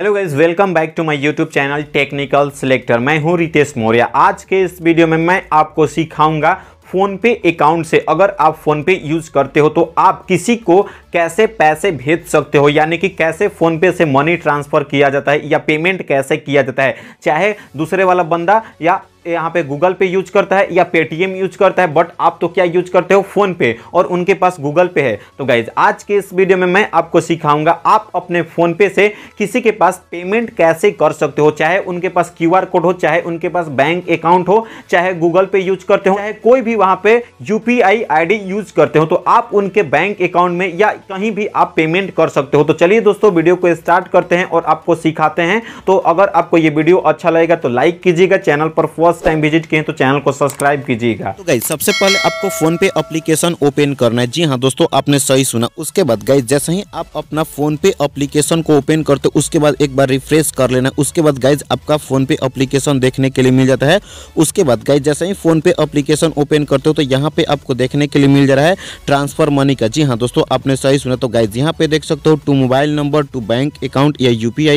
hello guys welcome back to my YouTube channel technical selector मैं हूं रितेश मौर्य आज के इस वीडियो में मैं आपको सिखाऊंगा फ़ोनपे अकाउंट से अगर आप फोन पे यूज़ करते हो तो आप किसी को कैसे पैसे भेज सकते हो यानी कि कैसे फ़ोन पे से मनी ट्रांसफ़र किया जाता है या पेमेंट कैसे किया जाता है चाहे दूसरे वाला बंदा या यहाँ पे गूगल पे यूज करता है या पेटीएम यूज करता है बट आप तो क्या यूज करते हो फोन पे और उनके पास गूगल पे है तो गाइज आज के इस वीडियो में मैं आपको सिखाऊंगा आप अपने फोन पे से किसी के पास पेमेंट कैसे कर सकते हो चाहे उनके पास क्यू कोड हो चाहे उनके पास बैंक अकाउंट हो चाहे गूगल पे यूज करते हो चाहे कोई भी वहां पे यूपीआई डी यूज करते हो तो आप उनके बैंक अकाउंट में या कहीं भी आप पेमेंट कर सकते हो तो चलिए दोस्तों वीडियो को स्टार्ट करते हैं और आपको सिखाते हैं तो अगर आपको ये वीडियो अच्छा लगेगा तो लाइक कीजिएगा चैनल पर फर्स्ट टाइम विजिट किए तो चैनल को सब्सक्राइब कीजिएगा तो गाइज सबसे पहले आपको फोन पे अप्लीकेशन ओपन करना है जी हाँ दोस्तों आपने सही सुना उसके बाद गाइज जैसे ही आप अपना फोन पे अप्लीकेशन को ओपन करते उसके बाद एक बार रिफ्रेश कर लेना उसके बाद गाइज आपका फोन पे अप्लीकेशन देखने के लिए मिल जाता है उसके बाद गाइज जैसे ही फोन पे अप्लीकेशन ओपन करते हो तो यहाँ पे आपको देखने के लिए मिल जा रहा है ट्रांसफर मनी का जी हाँ दोस्तों आपने सही सही सुना तो गाइज यहाँ पे देख सकते हो to mobile number to bank account या यू पी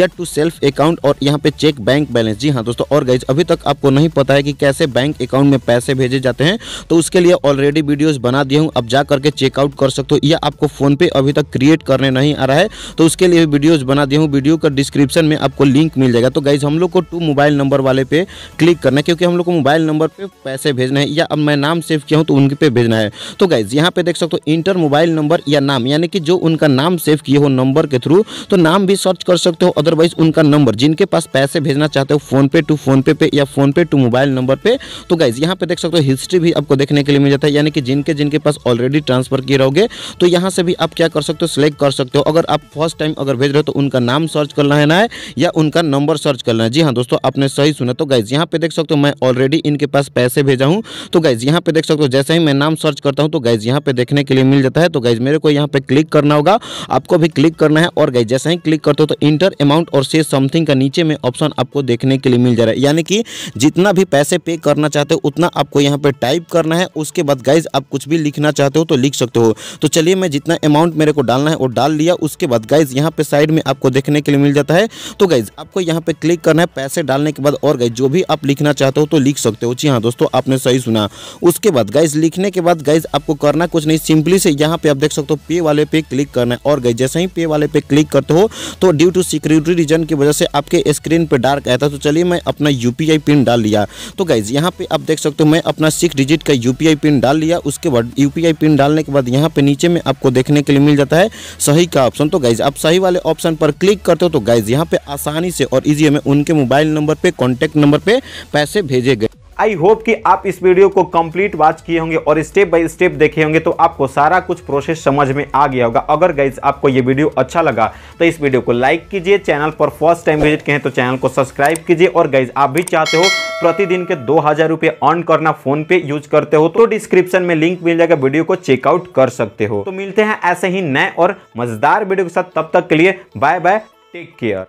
या टू सेल्फ अकाउंट और यहाँ पे चेक बैंक बैलेंस जी हाँ दोस्तों और गाइज अभी तक आपको नहीं पता है कि कैसे बैंक अकाउंट में पैसे भेजे जाते हैं तो उसके लिए ऑलरेडी वीडियोज़ बना दिए हूँ अब जा करके चेकआउट कर सकते हो या आपको फोन पे अभी तक क्रिएट करने नहीं आ रहा है तो उसके लिए वीडियोज़ बना दिए हूँ वीडियो का डिस्क्रिप्शन में आपको लिंक मिल जाएगा तो गाइज हम लोग को टू मोबाइल नंबर वाले पे क्लिक करना है क्योंकि हम लोग को मोबाइल नंबर पे पैसे भेजना है या अब मैं नाम सेव किया हूँ तो उनके पे भेजना है तो गाइज यहाँ पे देख सकते हो इंटर मोबाइल नंबर नंबर या नाम यानी कि जो उनका नाम सेव किए हो नंबर के थ्रू तो नाम भी सर्च कर सकते हो अदरवाइज उनका नंबर जिनके पास पैसे भेजना चाहते हो फोन पे टू फोन पे पे या फोन पे टू मोबाइल नंबर पे तो गाइज यहाँ पे देख सकते हो हिस्ट्री भी आपको देखने के लिए मिल जाता है यानी कि जिनके जिनके पास ऑलरेडी ट्रांसफर किए रहोगे तो यहाँ से भी आप क्या कर सकते हो सिलेक्ट कर सकते हो अगर आप फर्स्ट टाइम अगर भेज रहे हो तो उनका नाम सर्च करना है ना है या उनका नंबर सर्च करना है जी हाँ दोस्तों आपने सही सुना तो गाइज यहाँ पे देख सकते हो मैं ऑलरेडी इनके पास पैसे भेजा हूँ तो गाइज यहाँ पे देख सकते हो जैसे ही मैं नाम सर्च करता हूँ तो गाइज यहाँ पे देखने के लिए मिल जाता है तो गाइज गाइज मेरे को यहाँ पे क्लिक करना होगा आपको भी क्लिक करना है और गाइज जैसे ही क्लिक करते हो तो इंटर अमाउंट और से समथिंग का नीचे में ऑप्शन आपको देखने के लिए मिल जा रहा है यानी कि जितना भी पैसे पे करना चाहते हो उतना आपको यहाँ पे टाइप करना है उसके बाद गाइज आप कुछ भी लिखना चाहते हो तो लिख सकते हो तो चलिए मैं जितना अमाउंट मेरे को डालना है वो डाल लिया उसके बाद गाइज यहाँ पे साइड में आपको देखने के लिए मिल जाता है तो गाइज आपको यहाँ पे क्लिक करना है पैसे डालने के बाद और गाइज जो भी आप लिखना चाहते हो तो लिख सकते हो जी हाँ दोस्तों आपने सही सुना उसके बाद गाइज लिखने के बाद गाइज आपको करना कुछ नहीं सिंपली से यहाँ पे आप देख सकते हो पे वाले पे क्लिक करना है और गई जैसे ही पे वाले पे क्लिक करते हो तो ड्यू टू सिक्योरिटी रीजन की वजह से आपके स्क्रीन पर डार्क आया था तो चलिए मैं अपना यू पिन डाल लिया तो गाइज यहाँ पे आप देख सकते हो मैं अपना सिक्स डिजिट का यू पिन डाल लिया उसके बाद यू पिन डालने के बाद यहाँ पे नीचे में आपको देखने के लिए मिल जाता है सही का ऑप्शन तो गाइज आप सही वाले ऑप्शन पर क्लिक करते हो तो गाइज यहाँ पे आसानी से और इजी हमें उनके मोबाइल नंबर पे कॉन्टेक्ट नंबर पे पैसे भेजे गए आई होप कि आप इस वीडियो को कंप्लीट वॉच किए होंगे और स्टेप बाय स्टेप देखे होंगे तो आपको सारा कुछ प्रोसेस समझ में आ गया होगा अगर गाइज आपको ये वीडियो अच्छा लगा तो इस वीडियो को लाइक कीजिए चैनल पर फर्स्ट टाइम विजिट करें तो चैनल को सब्सक्राइब कीजिए और गाइज आप भी चाहते हो प्रतिदिन के दो हज़ार रुपये अर्न करना फोन पे यूज करते हो तो डिस्क्रिप्शन में लिंक मिल जाएगा वीडियो को चेकआउट कर सकते हो तो मिलते हैं ऐसे ही नए और मजेदार वीडियो के साथ तब तक के लिए बाय बाय टेक केयर